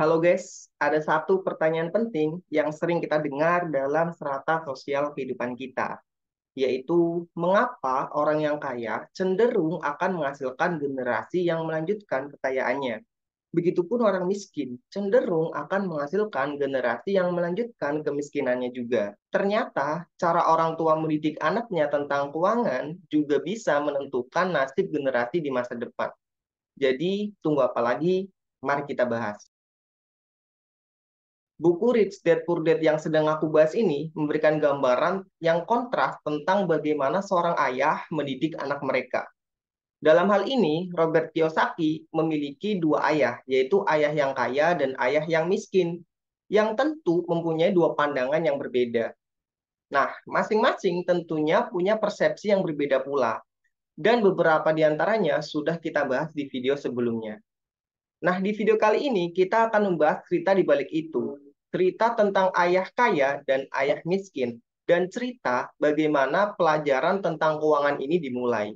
Halo guys, ada satu pertanyaan penting yang sering kita dengar dalam serata sosial kehidupan kita, yaitu mengapa orang yang kaya cenderung akan menghasilkan generasi yang melanjutkan kekayaannya. Begitupun orang miskin cenderung akan menghasilkan generasi yang melanjutkan kemiskinannya juga. Ternyata, cara orang tua mendidik anaknya tentang keuangan juga bisa menentukan nasib generasi di masa depan. Jadi, tunggu apa lagi? Mari kita bahas. Buku Rich Dad Poor Dad yang sedang aku bahas ini memberikan gambaran yang kontras tentang bagaimana seorang ayah mendidik anak mereka. Dalam hal ini, Robert Kiyosaki memiliki dua ayah, yaitu ayah yang kaya dan ayah yang miskin, yang tentu mempunyai dua pandangan yang berbeda. Nah, masing-masing tentunya punya persepsi yang berbeda pula, dan beberapa di antaranya sudah kita bahas di video sebelumnya. Nah, di video kali ini kita akan membahas cerita di balik itu, cerita tentang ayah kaya dan ayah miskin, dan cerita bagaimana pelajaran tentang keuangan ini dimulai.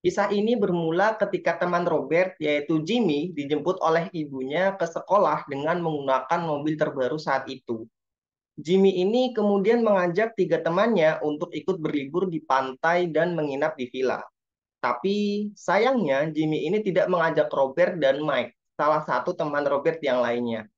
Kisah ini bermula ketika teman Robert, yaitu Jimmy, dijemput oleh ibunya ke sekolah dengan menggunakan mobil terbaru saat itu. Jimmy ini kemudian mengajak tiga temannya untuk ikut berlibur di pantai dan menginap di villa. Tapi sayangnya Jimmy ini tidak mengajak Robert dan Mike salah satu teman Robert yang lainnya.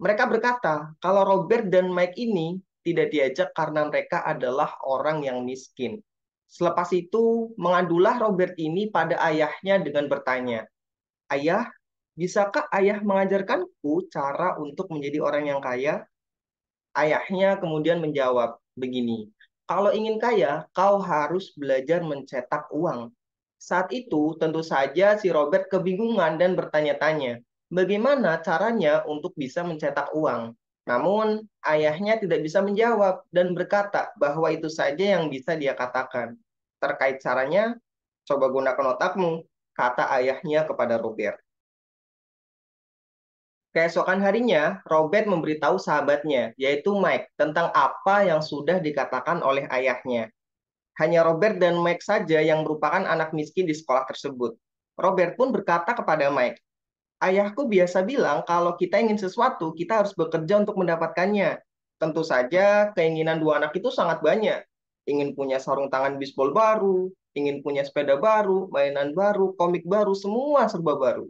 Mereka berkata, kalau Robert dan Mike ini tidak diajak karena mereka adalah orang yang miskin. Selepas itu, mengadulah Robert ini pada ayahnya dengan bertanya, Ayah, bisakah ayah mengajarkanku cara untuk menjadi orang yang kaya? Ayahnya kemudian menjawab begini, kalau ingin kaya, kau harus belajar mencetak uang. Saat itu, tentu saja si Robert kebingungan dan bertanya-tanya, bagaimana caranya untuk bisa mencetak uang. Namun, ayahnya tidak bisa menjawab dan berkata bahwa itu saja yang bisa dia katakan. Terkait caranya, coba gunakan otakmu, kata ayahnya kepada Robert. Keesokan harinya, Robert memberitahu sahabatnya, yaitu Mike, tentang apa yang sudah dikatakan oleh ayahnya hanya Robert dan Mike saja yang merupakan anak miskin di sekolah tersebut. Robert pun berkata kepada Mike, "Ayahku biasa bilang kalau kita ingin sesuatu, kita harus bekerja untuk mendapatkannya. Tentu saja keinginan dua anak itu sangat banyak. Ingin punya sarung tangan bisbol baru, ingin punya sepeda baru, mainan baru, komik baru, semua serba baru.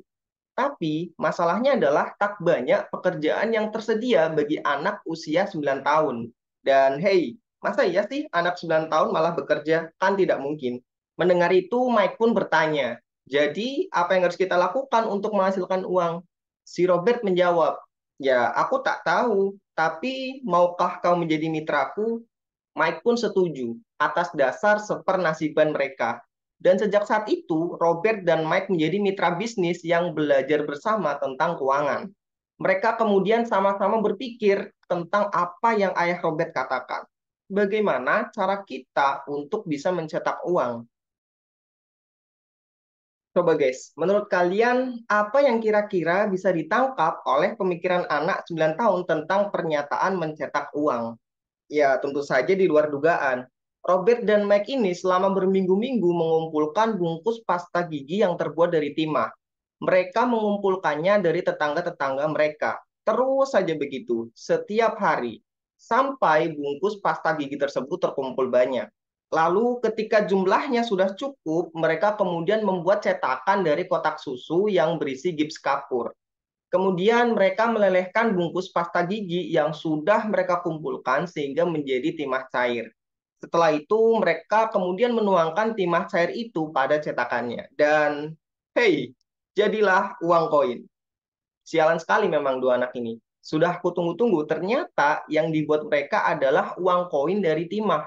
Tapi masalahnya adalah tak banyak pekerjaan yang tersedia bagi anak usia 9 tahun. Dan hey, masa iya sih anak 9 tahun malah bekerja? Kan tidak mungkin. Mendengar itu Mike pun bertanya, jadi apa yang harus kita lakukan untuk menghasilkan uang? Si Robert menjawab, ya aku tak tahu, tapi maukah kau menjadi mitraku? Mike pun setuju atas dasar sepernasiban mereka. Dan sejak saat itu, Robert dan Mike menjadi mitra bisnis yang belajar bersama tentang keuangan. Mereka kemudian sama-sama berpikir tentang apa yang ayah Robert katakan bagaimana cara kita untuk bisa mencetak uang. Coba guys, menurut kalian apa yang kira-kira bisa ditangkap oleh pemikiran anak 9 tahun tentang pernyataan mencetak uang? Ya, tentu saja di luar dugaan. Robert dan Mike ini selama berminggu-minggu mengumpulkan bungkus pasta gigi yang terbuat dari timah. Mereka mengumpulkannya dari tetangga-tetangga mereka. Terus saja begitu, setiap hari sampai bungkus pasta gigi tersebut terkumpul banyak. Lalu ketika jumlahnya sudah cukup, mereka kemudian membuat cetakan dari kotak susu yang berisi gips kapur. Kemudian mereka melelehkan bungkus pasta gigi yang sudah mereka kumpulkan sehingga menjadi timah cair. Setelah itu mereka kemudian menuangkan timah cair itu pada cetakannya. Dan hey, jadilah uang koin. Sialan sekali memang dua anak ini. Sudah kutunggu tunggu-tunggu, ternyata yang dibuat mereka adalah uang koin dari timah.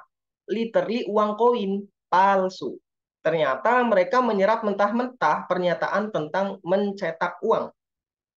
Literally uang koin palsu. Ternyata mereka menyerap mentah-mentah pernyataan tentang mencetak uang.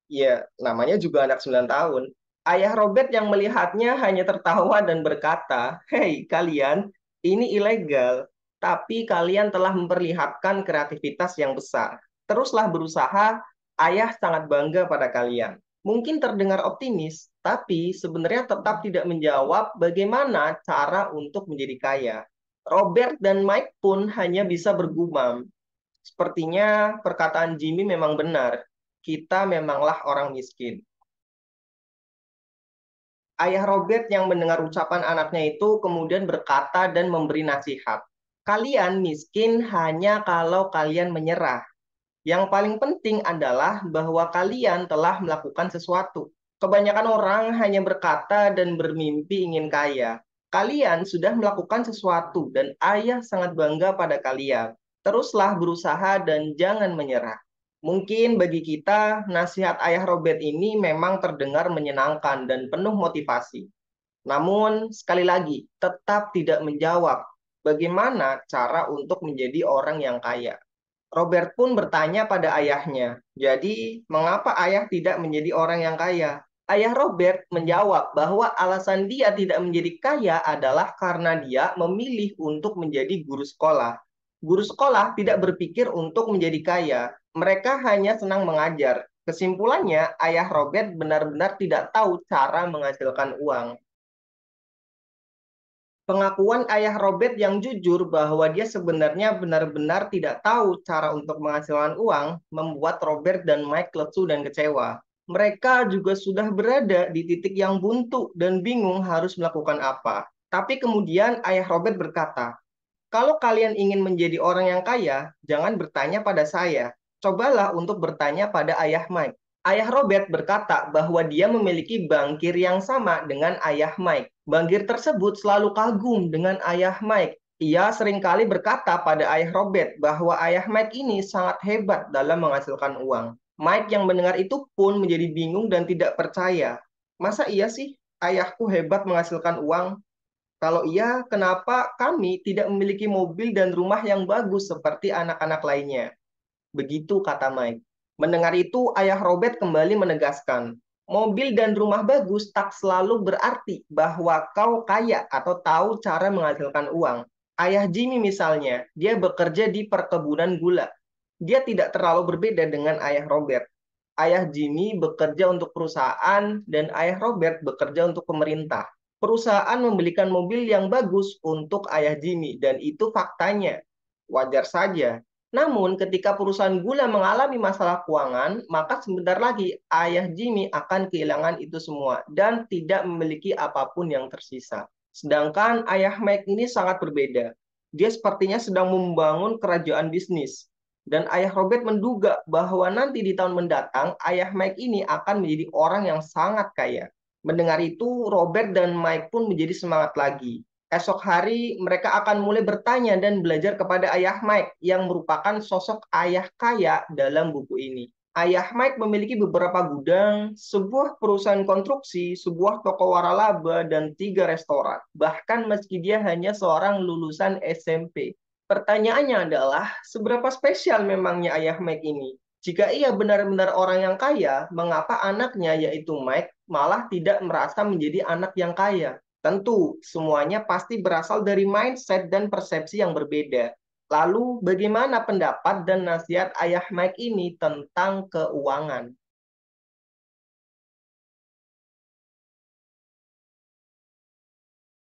Ya, namanya juga anak 9 tahun. Ayah Robert yang melihatnya hanya tertawa dan berkata, "Hei, kalian, ini ilegal, tapi kalian telah memperlihatkan kreativitas yang besar. Teruslah berusaha, ayah sangat bangga pada kalian." mungkin terdengar optimis, tapi sebenarnya tetap tidak menjawab bagaimana cara untuk menjadi kaya. Robert dan Mike pun hanya bisa bergumam. Sepertinya perkataan Jimmy memang benar. Kita memanglah orang miskin. Ayah Robert yang mendengar ucapan anaknya itu kemudian berkata dan memberi nasihat. Kalian miskin hanya kalau kalian menyerah. Yang paling penting adalah bahwa kalian telah melakukan sesuatu. Kebanyakan orang hanya berkata dan bermimpi ingin kaya. Kalian sudah melakukan sesuatu dan ayah sangat bangga pada kalian. Teruslah berusaha dan jangan menyerah. Mungkin bagi kita, nasihat ayah Robert ini memang terdengar menyenangkan dan penuh motivasi. Namun, sekali lagi, tetap tidak menjawab bagaimana cara untuk menjadi orang yang kaya. Robert pun bertanya pada ayahnya, "Jadi, mengapa ayah tidak menjadi orang yang kaya?" Ayah Robert menjawab bahwa alasan dia tidak menjadi kaya adalah karena dia memilih untuk menjadi guru sekolah. Guru sekolah tidak berpikir untuk menjadi kaya, mereka hanya senang mengajar. Kesimpulannya, ayah Robert benar-benar tidak tahu cara menghasilkan uang pengakuan ayah Robert yang jujur bahwa dia sebenarnya benar-benar tidak tahu cara untuk menghasilkan uang membuat Robert dan Mike lesu dan kecewa. Mereka juga sudah berada di titik yang buntu dan bingung harus melakukan apa. Tapi kemudian ayah Robert berkata, "Kalau kalian ingin menjadi orang yang kaya, jangan bertanya pada saya. Cobalah untuk bertanya pada ayah Mike." Ayah Robert berkata bahwa dia memiliki bangkir yang sama dengan ayah Mike Banggir tersebut selalu kagum dengan ayah Mike. Ia seringkali berkata pada ayah Robert bahwa ayah Mike ini sangat hebat dalam menghasilkan uang. Mike yang mendengar itu pun menjadi bingung dan tidak percaya. Masa iya sih ayahku hebat menghasilkan uang? Kalau iya, kenapa kami tidak memiliki mobil dan rumah yang bagus seperti anak-anak lainnya? Begitu kata Mike. Mendengar itu, ayah Robert kembali menegaskan, mobil dan rumah bagus tak selalu berarti bahwa kau kaya atau tahu cara menghasilkan uang. Ayah Jimmy misalnya, dia bekerja di perkebunan gula. Dia tidak terlalu berbeda dengan ayah Robert. Ayah Jimmy bekerja untuk perusahaan dan ayah Robert bekerja untuk pemerintah. Perusahaan membelikan mobil yang bagus untuk ayah Jimmy dan itu faktanya. Wajar saja namun, ketika perusahaan gula mengalami masalah keuangan, maka sebentar lagi ayah Jimmy akan kehilangan itu semua dan tidak memiliki apapun yang tersisa. Sedangkan ayah Mike ini sangat berbeda. Dia sepertinya sedang membangun kerajaan bisnis. Dan ayah Robert menduga bahwa nanti di tahun mendatang, ayah Mike ini akan menjadi orang yang sangat kaya. Mendengar itu, Robert dan Mike pun menjadi semangat lagi esok hari mereka akan mulai bertanya dan belajar kepada Ayah Mike yang merupakan sosok ayah kaya dalam buku ini. Ayah Mike memiliki beberapa gudang, sebuah perusahaan konstruksi, sebuah toko waralaba, dan tiga restoran. Bahkan meski dia hanya seorang lulusan SMP. Pertanyaannya adalah, seberapa spesial memangnya ayah Mike ini? Jika ia benar-benar orang yang kaya, mengapa anaknya, yaitu Mike, malah tidak merasa menjadi anak yang kaya? Tentu semuanya pasti berasal dari mindset dan persepsi yang berbeda. Lalu bagaimana pendapat dan nasihat Ayah Mike ini tentang keuangan?